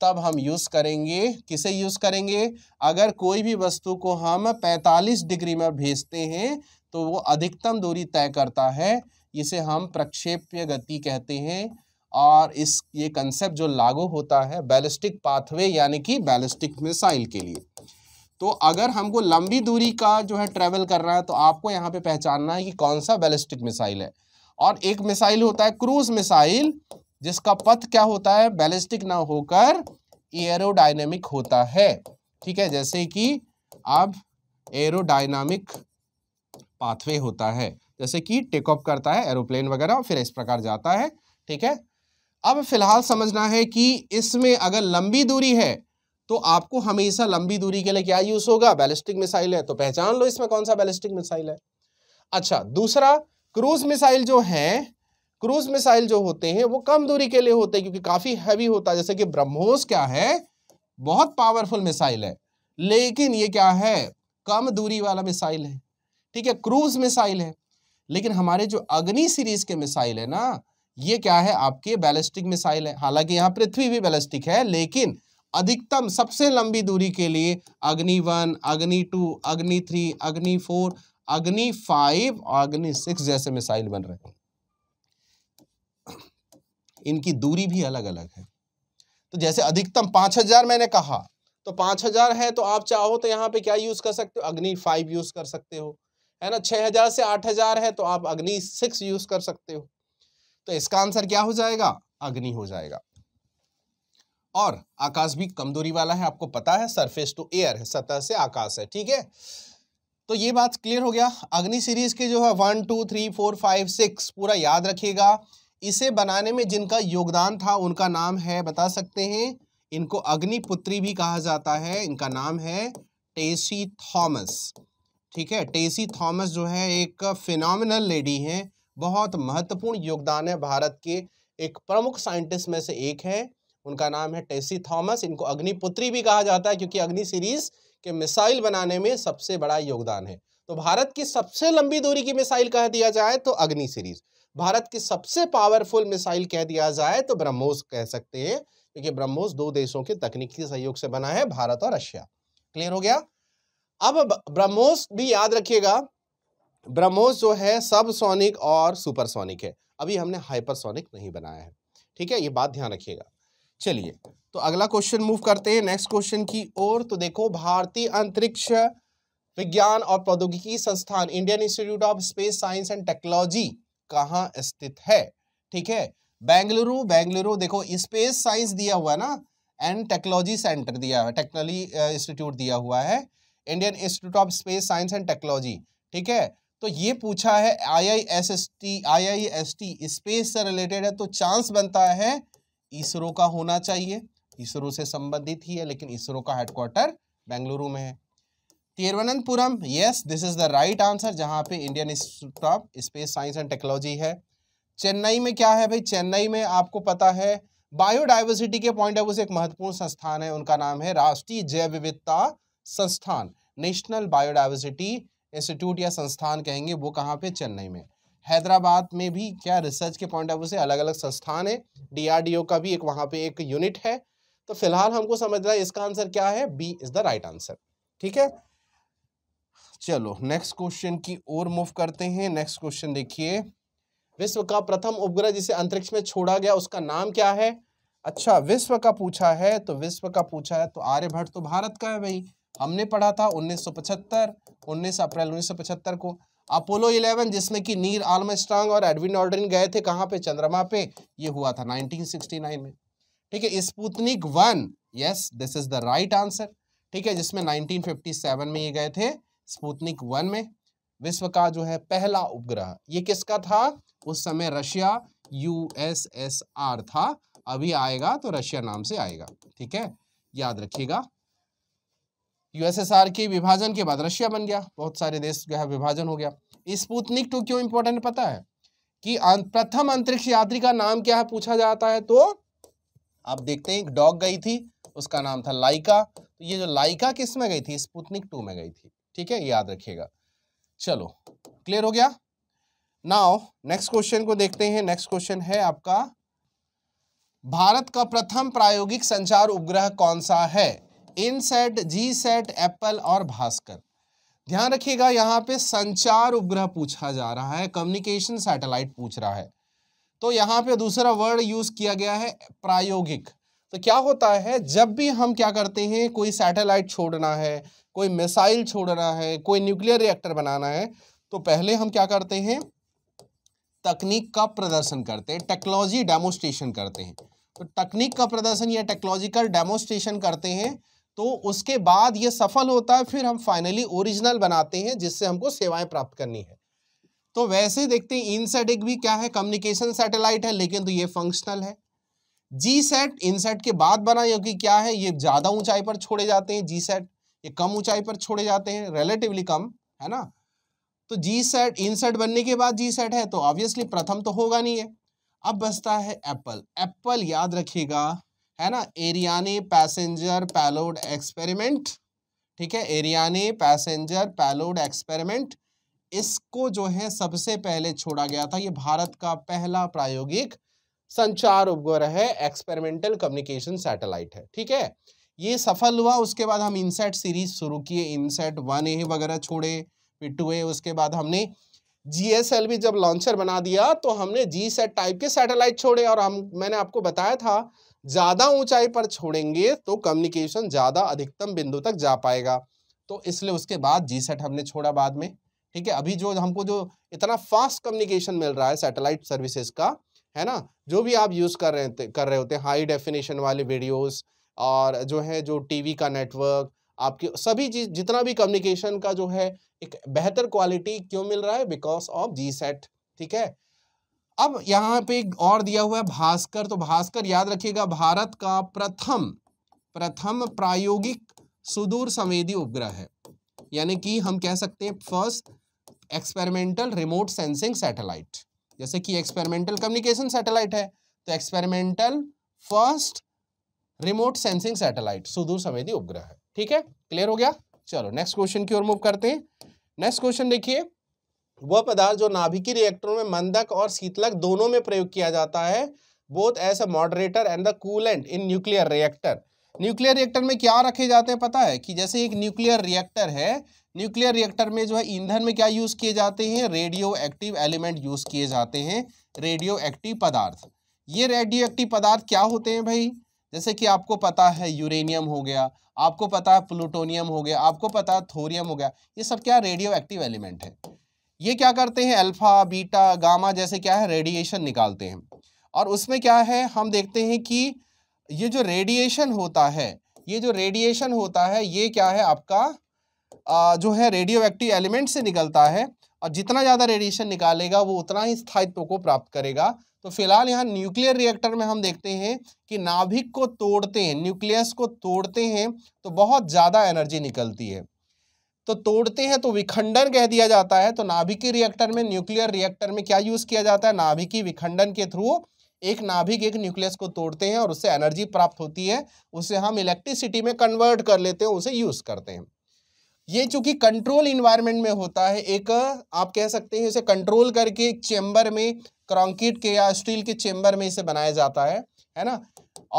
S1: तब हम यूज़ करेंगे किसे यूज़ करेंगे अगर कोई भी वस्तु को हम 45 डिग्री में भेजते हैं तो वो अधिकतम दूरी तय करता है इसे हम प्रक्षेप्य गति कहते हैं और इस ये कंसेप्ट जो लागू होता है बैलिस्टिक पाथवे यानी कि बैलिस्टिक मिसाइल के लिए तो अगर हमको लंबी दूरी का जो है ट्रेवल करना है तो आपको यहाँ पे पहचानना है कि कौन सा बैलिस्टिक मिसाइल है और एक मिसाइल होता है क्रूज मिसाइल जिसका पथ क्या होता है बैलिस्टिक ना होकर एरोडाइनमिक होता है ठीक है जैसे कि अब एरोडायनामिक पाथवे होता है जैसे कि टेक ऑफ करता है एरोप्लेन वगैरह फिर इस प्रकार जाता है ठीक है अब फिलहाल समझना है कि इसमें अगर लंबी दूरी है तो आपको हमेशा लंबी दूरी के लिए क्या यूज होगा बैलिस्टिक मिसाइल है तो पहचान लो इसमें कौन सा बैलिस्टिक मिसाइल है अच्छा दूसरा क्रूज मिसाइल जो है क्रूज मिसाइल जो होते हैं वो कम दूरी के लिए होते हैं क्योंकि काफ़ी हैवी होता है जैसे कि ब्रह्मोस क्या है बहुत पावरफुल मिसाइल है लेकिन ये क्या है कम दूरी वाला मिसाइल है ठीक है क्रूज मिसाइल है लेकिन हमारे जो अग्नि सीरीज के मिसाइल है ना ये क्या है आपके बैलिस्टिक मिसाइल है हालांकि यहाँ पृथ्वी भी बैलिस्टिक है लेकिन अधिकतम सबसे लंबी दूरी के लिए अग्नि वन अग्नि टू अग्नि थ्री अग्नि फोर अग्नि फाइव और अग्नि सिक्स जैसे मिसाइल बन रहे हैं इनकी दूरी भी अलग अलग है तो जैसे अधिकतम पांच हजार मैंने कहा तो पांच हजार है तो आप चाहो तो यहाँ पे क्या यूज़ कर सकते हो अग्नि फाइव यूज़ कर सकते हो है ना छह हजार से आठ हजार है तो आप अग्नि सिक्स यूज़ कर सकते हो तो इसका आंसर क्या हो जाएगा अग्नि हो जाएगा और आकाश भी कम दूरी वाला है आपको पता है सरफेस टू एयर है सतह से आकाश है ठीक है तो ये बात क्लियर हो गया अग्नि सीरीज के जो है one two three four five six पूरा याद रखिएगा इसे बनाने में जिनका योगदान था उनका नाम है बता सकते हैं इनको अग्निपुत्री भी कहा जाता है इनका नाम है टेसी थॉमस ठीक है टेसी थॉमस जो है एक फिनोमिनल लेडी है बहुत महत्वपूर्ण योगदान है भारत के एक प्रमुख साइंटिस्ट में से एक है उनका नाम है टेसी थॉमस इनको अग्निपुत्री भी कहा जाता है क्योंकि अग्नि सीरीज के मिसाइल बनाने में सबसे बड़ा योगदान है तो भारत की सबसे लंबी दूरी की मिसाइल कह दिया जाए तो अग्नि सीरीज भारत की सबसे पावरफुल मिसाइल कह दिया जाए तो ब्रह्मोस कह सकते हैं क्योंकि ब्रह्मोस दो देशों के तकनीकी सहयोग से बना है भारत और रशिया क्लियर हो गया अब ब्रह्मोस भी याद रखिएगा ब्रह्मोस जो है सब सोनिक और सुपरसोनिक है अभी हमने हाइपरसोनिक नहीं बनाया है ठीक है ये बात ध्यान रखिएगा चलिए तो अगला क्वेश्चन मूव करते हैं नेक्स्ट क्वेश्चन की ओर तो देखो भारतीय अंतरिक्ष विज्ञान और प्रौद्योगिकी संस्थान Indian Institute of Space Science and Technology कहाँ स्थित है ठीक है बेंगलुरु बेंगलुरु देखो स्पेस साइंस दिया हुआ है ना एंड टेक्नोलॉजी सेंटर दिया हुआ टेक्नोलॉजी इंस्टीट्यूट दिया हुआ है Indian Institute of Space Science and Technology ठीक है तो ये पूछा है I I S S T I I S T space से रिलेटेड है तो चांस बनता है इसरो का होना चाहिए इसरो से संबंधित ही है लेकिन इसरो का हेडक्वार्टर बेंगलुरु में है Thiruvananthapuram yes this is the right answer जहाँ पे Indian Institute of Space Science and Technology है चेन्नई में क्या है भाई चेन्नई में आपको पता है बायोडाइवर्सिटी के पॉइंट ऑफ व्यू से एक महत्वपूर्ण संस्थान है उनका नाम है राष्ट्रीय जैव विविधता संस्थान नेशनल बायोडाइवर्सिटी इंस्टीट्यूट या संस्थान कहेंगे वो कहाँ पे चेन्नई में हैदराबाद में भी क्या रिसर्च के पॉइंट ऑफ व्यू से अलग अलग संस्थान है डीआरडीओ का भी एक वहाँ पे एक यूनिट है तो फिलहाल हमको समझना है इसका आंसर क्या है B is the right answer ठीक है चलो नेक्स्ट क्वेश्चन की ओर मूव करते हैं नेक्स्ट क्वेश्चन देखिए विश्व का प्रथम उपग्रह जिसे अंतरिक्ष में छोड़ा गया उसका नाम क्या है अच्छा विश्व का पूछा है तो विश्व का पूछा है तो आर्यभट्ट तो भारत का है भाई हमने पढ़ा था 1975 19 अप्रैल 1975 को अपोलो 11 जिसमें कि नील आलमस्ट्रांग और एडविन ऑर्डरिन गए थे कहाँ पे चंद्रमा पे ये हुआ था 1969 में ठीक है Sputnik one yes this is the right answer ठीक है जिसमें 1957 में ये गए थे स्पुतनिक वन में विश्व का जो है पहला उपग्रह ये किसका था उस समय रशिया यूएसएसआर था अभी आएगा तो रशिया नाम से आएगा ठीक है याद रखिएगा यूएसएसआर के विभाजन के बाद रशिया बन गया बहुत सारे देश जो है विभाजन हो गया स्पुतनिक टू क्यों इंपॉर्टेंट पता है कि अं-, प्रथम अंतरिक्ष यात्री का नाम क्या है पूछा जाता है तो आप देखते हैं एक डॉग गई थी उसका नाम था लाइका तो ये जो लाइका किस में गई थी स्पुतनिक टू में गई थी ठीक है याद रखिएगा चलो क्लियर हो गया नाउ नेक्स्ट क्वेश्चन को देखते हैं नेक्स्ट क्वेश्चन है आपका भारत का प्रथम प्रायोगिक संचार उपग्रह कौन सा है जी सेट एप्पल और भास्कर ध्यान रखिएगा यहाँ पे संचार उपग्रह पूछा जा रहा है कम्युनिकेशन सैटेलाइट पूछ रहा है तो यहाँ पे दूसरा वर्ड यूज किया गया है प्रायोगिक तो क्या होता है जब भी हम क्या करते हैं कोई सैटेलाइट छोड़ना है कोई मिसाइल छोड़ना है कोई न्यूक्लियर रिएक्टर बनाना है तो पहले हम क्या करते हैं तकनीक का प्रदर्शन करते हैं टेक्नोलॉजी डेमोस्ट्रेशन करते हैं तो तकनीक का प्रदर्शन या टेक्नोलॉजिकल डेमोस्ट्रेशन करते हैं तो उसके बाद ये सफल होता है फिर हम फाइनली ओरिजिनल बनाते हैं जिससे हमको सेवाएं प्राप्त करनी है तो वैसे देखते हैं इनसेट एक भी क्या है कम्युनिकेशन सैटेलाइट है लेकिन तो ये फंक्शनल है जी सेट इनसेट के बाद बना क्योंकि क्या है ये ज़्यादा ऊंचाई पर छोड़े जाते हैं जी सेट ये कम ऊंचाई पर छोड़े जाते हैं रिलेटिवली कम है ना तो जी सेट इन सेट बनने के बाद जी सेट है तो ऑब्वियसली प्रथम तो होगा नहीं है अब बसता है एप्पल एप्पल याद रखिएगा है ना एरियाने पैसेंजर पैलोड एक्सपेरिमेंट ठीक है एरियाने पैसेंजर पैलोड एक्सपेरिमेंट इसको जो है सबसे पहले छोड़ा गया था ये भारत का पहला प्रायोगिक संचार उपग्रह है एक्सपेरिमेंटल कम्युनिकेशन सैटेलाइट है ठीक है ये सफल हुआ उसके बाद हम इनसेट सीरीज शुरू किए इनसेट वन ए वगैरह छोड़े फिर टू ए उसके बाद हमने जी एस एल भी जब लॉन्चर बना दिया तो हमने जी सेट टाइप के सैटेलाइट छोड़े और हम मैंने आपको बताया था ज़्यादा ऊंचाई पर छोड़ेंगे तो कम्युनिकेशन ज़्यादा अधिकतम बिंदु तक जा पाएगा तो इसलिए उसके बाद जी सेट हमने छोड़ा बाद में ठीक है अभी जो हमको जो इतना फास्ट कम्युनिकेशन मिल रहा है सैटेलाइट सर्विसेज का है ना जो भी आप यूज़ कर रहे कर रहे होते हैं हाई डेफिनेशन वाले वीडियोज और जो है जो टीवी का नेटवर्क आपके सभी चीज जितना भी कम्युनिकेशन का जो है एक बेहतर क्वालिटी क्यों मिल रहा है बिकॉज ऑफ जी सेट ठीक है अब यहाँ पे एक और दिया हुआ है भास्कर तो भास्कर याद रखिएगा भारत का प्रथम प्रथम प्रायोगिक सुदूर संवेदी उपग्रह है यानी कि हम कह सकते हैं first experimental remote sensing satellite जैसे कि एक्सपेरिमेंटल कम्युनिकेशन सैटेलाइट है तो experimental first remote sensing satellite सुदूर संवेदी उपग्रह ठीक है क्लियर हो गया चलो नेक्स्ट क्वेश्चन की ओर मूव करते हैं नेक्स्ट क्वेश्चन देखिए वह पदार्थ जो नाभिकीय रिएक्टरों में मंदक और शीतलक दोनों में प्रयोग किया जाता है both as a moderator and the coolant in nuclear reactor nuclear reactor में क्या रखे जाते हैं पता है कि जैसे एक न्यूक्लियर रिएक्टर है न्यूक्लियर रिएक्टर में जो है ईंधन में क्या यूज़ किए जाते हैं रेडियो एक्टिव एलिमेंट यूज़ किए जाते हैं रेडियो एक्टिव पदार्थ ये रेडियो एक्टिव पदार्थ क्या होते हैं भाई जैसे कि आपको पता है यूरेनियम हो गया आपको पता है प्लूटोनियम हो गया आपको पता है थोरियम हो गया ये सब क्या रेडियो एक्टिव एलिमेंट है ये क्या करते हैं अल्फ़ा बीटा गामा जैसे क्या है रेडिएशन निकालते हैं और उसमें क्या है हम देखते हैं कि ये जो रेडिएशन होता है ये जो रेडिएशन होता है ये क्या है आपका जो है रेडियो एक्टिव एलिमेंट से निकलता है और जितना ज़्यादा रेडिएशन निकालेगा वो उतना ही स्थायित्व को प्राप्त करेगा तो फिलहाल यहाँ न्यूक्लियर रिएक्टर में हम देखते हैं कि नाभिक को तोड़ते हैं न्यूक्लियस को तोड़ते हैं तो बहुत ज़्यादा एनर्जी निकलती है तो तोड़ते हैं तो विखंडन कह दिया जाता है तो नाभिकी रिएक्टर में न्यूक्लियर रिएक्टर में क्या यूज़ किया जाता है नाभिकी विखंडन के थ्रू एक नाभिक एक न्यूक्लियस को तोड़ते हैं और उससे एनर्जी प्राप्त होती है उसे हम इलेक्ट्रिसिटी में कन्वर्ट कर लेते हैं उसे यूज़ करते हैं ये चूंकि कंट्रोल इन्वायरमेंट में होता है एक आप कह सकते हैं इसे कंट्रोल करके एक चेंबर में क्रॉन्क्रीट के या स्टील के चेंबर में इसे बनाया जाता है है ना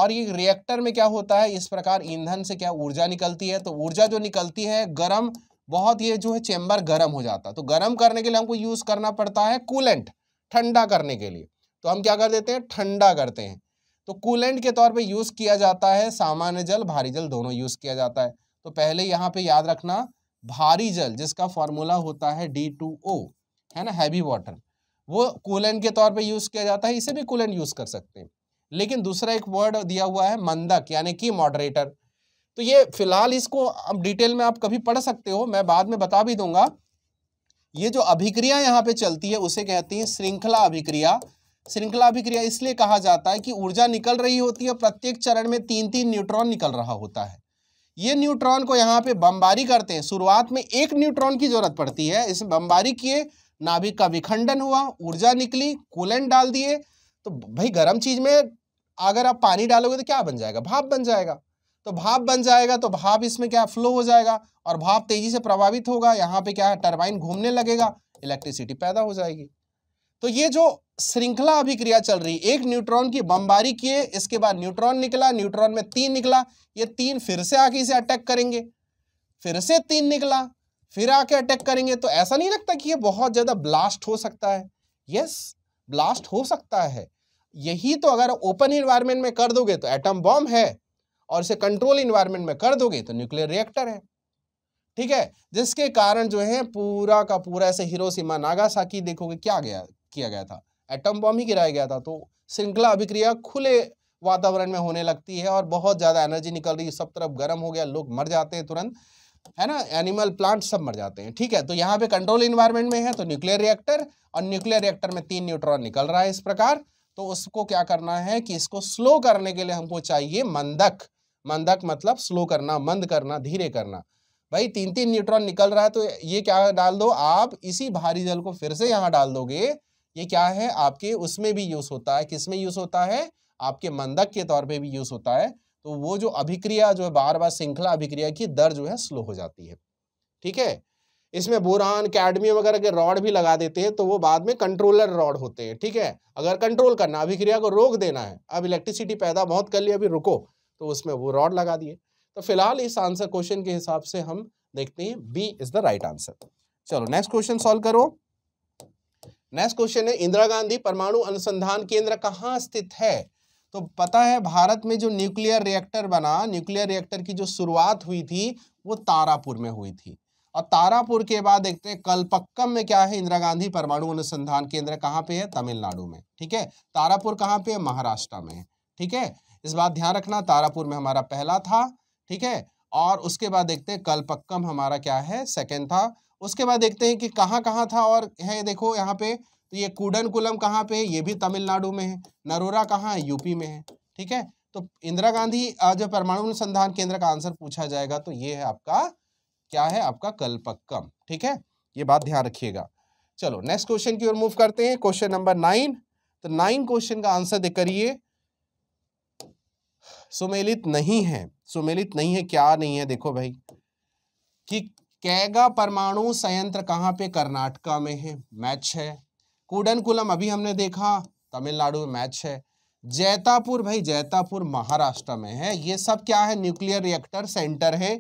S1: और ये रिएक्टर में क्या होता है इस प्रकार ईंधन से क्या ऊर्जा निकलती है तो ऊर्जा जो निकलती है गर्म बहुत ये जो है चेंबर गर्म हो जाता है तो गर्म करने के लिए हमको यूज़ करना पड़ता है कूलेंट ठंडा करने के लिए तो हम क्या कर देते हैं ठंडा करते हैं तो कूलेंट के तौर पर यूज़ किया जाता है सामान्य जल भारी जल दोनों यूज़ किया जाता है तो पहले यहाँ पे याद रखना भारी जल जिसका फॉर्मूला होता है डी टू ओ है ना हैवी वाटर वो कूलेंट के तौर पे यूज किया जाता है इसे भी कूलन यूज कर सकते हैं लेकिन दूसरा एक वर्ड दिया हुआ है मंदक यानी कि मॉडरेटर तो ये फिलहाल इसको अब डिटेल में आप कभी पढ़ सकते हो मैं बाद में बता भी दूंगा ये जो अभिक्रिया यहाँ पे चलती है उसे कहती है श्रृंखला अभिक्रिया श्रृंखला अभिक्रिया इसलिए कहा जाता है कि ऊर्जा निकल रही होती है प्रत्येक चरण में तीन तीन न्यूट्रॉन निकल रहा होता है ये न्यूट्रॉन को यहाँ पे बमबारी करते हैं शुरुआत में एक न्यूट्रॉन की जरूरत पड़ती है इसमें बमबारी किए नाभिक का विखंडन हुआ ऊर्जा निकली कूलेंट डाल दिए तो भाई गर्म चीज़ में अगर आप पानी डालोगे तो क्या बन जाएगा भाप बन जाएगा तो भाप बन जाएगा तो भाप इसमें क्या फ्लो हो जाएगा और भाप तेजी से प्रभावित होगा यहाँ पे क्या है टर्बाइन घूमने लगेगा इलेक्ट्रिसिटी पैदा हो जाएगी तो ये जो श्रृंखला अभिक्रिया चल रही एक न्यूट्रॉन की बमबारी किए इसके बाद न्यूट्रॉन निकला न्यूट्रॉन में तीन निकला ये तीन फिर से आके इसे अटैक करेंगे फिर से तीन निकला फिर आके अटैक करेंगे तो ऐसा नहीं लगता कि ये बहुत ज़्यादा ब्लास्ट हो सकता है यस ब्लास्ट हो सकता है यही तो अगर ओपन इन्वायरमेंट में कर दोगे तो एटम बॉम्ब है और इसे कंट्रोल इन्वायरमेंट में कर दोगे तो न्यूक्लियर रिएक्टर है ठीक है जिसके कारण जो है पूरा का पूरा ऐसे हिरोशिमा नागासाकी देखोगे क्या गया किया गया था एटम बॉम ही गिराया गया था तो श्रृंखला अभिक्रिया खुले वातावरण में होने लगती है और बहुत ज़्यादा एनर्जी निकल रही है सब तरफ गर्म हो गया लोग मर जाते हैं तुरंत है ना एनिमल प्लांट सब मर जाते हैं ठीक है तो यहाँ पे कंट्रोल इन्वायरमेंट में है तो न्यूक्लियर रिएक्टर और न्यूक्लियर रिएक्टर में तीन न्यूट्रॉन निकल रहा है इस प्रकार तो उसको क्या करना है कि इसको स्लो करने के लिए हमको चाहिए मंदक मंदक मतलब स्लो करना मंद करना धीरे करना भाई तीन तीन न्यूट्रॉन निकल रहा है तो ये क्या डाल दो आप इसी भारी जल को फिर से यहाँ डाल दोगे ये क्या है आपके उसमें भी यूज़ होता है किसमें यूज़ होता है आपके मंदक के तौर पे भी यूज़ होता है तो वो जो अभिक्रिया जो है बार बार श्रृंखला अभिक्रिया की दर जो है स्लो हो जाती है ठीक है इसमें बोरान कैडमियम वगैरह के रॉड भी लगा देते हैं तो वो बाद में कंट्रोलर रॉड होते हैं ठीक है अगर कंट्रोल करना अभिक्रिया को रोक देना है अब इलेक्ट्रिसिटी पैदा बहुत कर लिया अभी रुको तो उसमें वो रॉड लगा दिए तो फिलहाल इस आंसर क्वेश्चन के हिसाब से हम देखते हैं B is the right answer चलो नेक्स्ट क्वेश्चन सॉल्व करो नेक्स्ट क्वेश्चन है इंदिरा गांधी परमाणु अनुसंधान केंद्र कहाँ स्थित है तो पता है भारत में जो न्यूक्लियर रिएक्टर बना न्यूक्लियर रिएक्टर की जो शुरुआत हुई थी वो तारापुर में हुई थी और तारापुर के बाद देखते हैं कलपक्कम में क्या है इंदिरा गांधी परमाणु अनुसंधान केंद्र कहाँ पे है तमिलनाडु में ठीक है तारापुर कहाँ पे है महाराष्ट्र में ठीक है इस बात ध्यान रखना तारापुर में हमारा पहला था ठीक है और उसके बाद देखते हैं कलपक्कम हमारा क्या है सेकेंड था उसके बाद देखते हैं कि कहाँ कहाँ था और है देखो यहाँ पे तो ये कूडनकुलम कहाँ पे है ये भी तमिलनाडु में है नरोरा कहाँ है यूपी में है ठीक है तो इंदिरा गांधी जो परमाणु अनुसंधान केंद्र का आंसर पूछा जाएगा तो ये है आपका क्या है आपका कल्पक्कम ठीक है ये बात ध्यान रखिएगा चलो नेक्स्ट क्वेश्चन की ओर मूव करते हैं क्वेश्चन नंबर नाइन तो नाइन क्वेश्चन का आंसर दे करिए सुमेलित नहीं है सुमेलित नहीं है क्या नहीं है देखो भाई कि कैगा परमाणु संयंत्र कहाँ पे कर्नाटका में है मैच है कूडनकुलम अभी हमने देखा तमिलनाडु में मैच है जैतापुर भाई जैतापुर महाराष्ट्र में है ये सब क्या है न्यूक्लियर रिएक्टर सेंटर है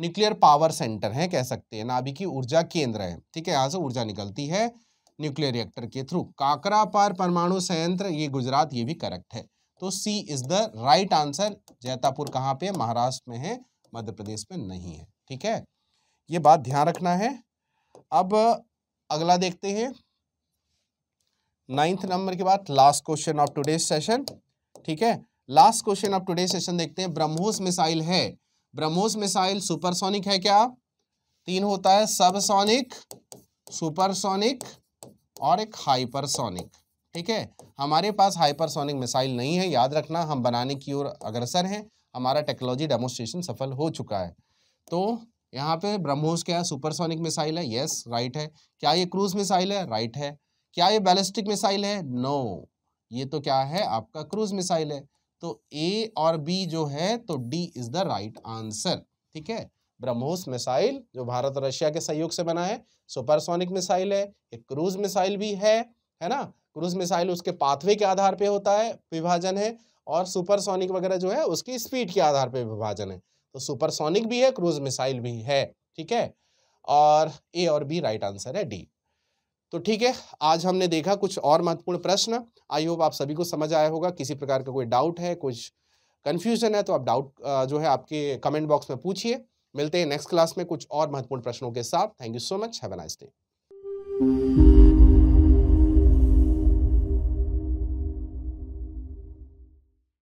S1: न्यूक्लियर पावर सेंटर है कह सकते हैं की ऊर्जा केंद्र है ठीक है यहाँ से ऊर्जा निकलती है न्यूक्लियर रिएक्टर के थ्रू काकरा पार परमाणु संयंत्र ये गुजरात ये भी करेक्ट है तो C is the right answer Jaitapur कहाँ पे महाराष्ट्र में है मध्य प्रदेश में नहीं है ठीक है ये बात ध्यान रखना है अब अगला देखते हैं नाइन्थ नंबर के बाद last question of today session ठीक है last question of today session देखते हैं ब्रह्मोस मिसाइल है ब्रह्मोस मिसाइल सुपरसोनिक है क्या तीन होता है सबसोनिक सुपरसोनिक और एक हाइपरसोनिक ठीक है हमारे पास हाइपरसोनिक मिसाइल नहीं है याद रखना हम बनाने की ओर अग्रसर हैं हमारा टेक्नोलॉजी डेमोस्ट्रेशन सफल हो चुका है तो यहाँ पे ब्रह्मोस क्या है सुपरसोनिक मिसाइल है यस राइट है क्या ये क्रूज मिसाइल है राइट है क्या ये बैलिस्टिक मिसाइल है नो no. ये तो क्या है आपका क्रूज मिसाइल है तो ए और बी जो है तो D is the right answer ठीक है ब्रह्मोस मिसाइल जो भारत और रशिया के सहयोग से बना है सुपरसोनिक मिसाइल है एक क्रूज मिसाइल भी है है ना क्रूज मिसाइल उसके पाथवे के आधार पे होता है विभाजन है और सुपरसोनिक वगैरह जो है उसकी स्पीड के आधार पे विभाजन है तो सुपरसोनिक भी है क्रूज मिसाइल भी है ठीक है और ए और बी राइट आंसर है डी तो ठीक है आज हमने देखा कुछ और महत्वपूर्ण प्रश्न आई होप आप सभी को समझ आया होगा किसी प्रकार का कोई डाउट है कुछ कन्फ्यूजन है तो आप डाउट जो है आपके कमेंट बॉक्स में पूछिए मिलते हैं नेक्स्ट क्लास में कुछ और महत्वपूर्ण प्रश्नों के साथ thank you so much have nice day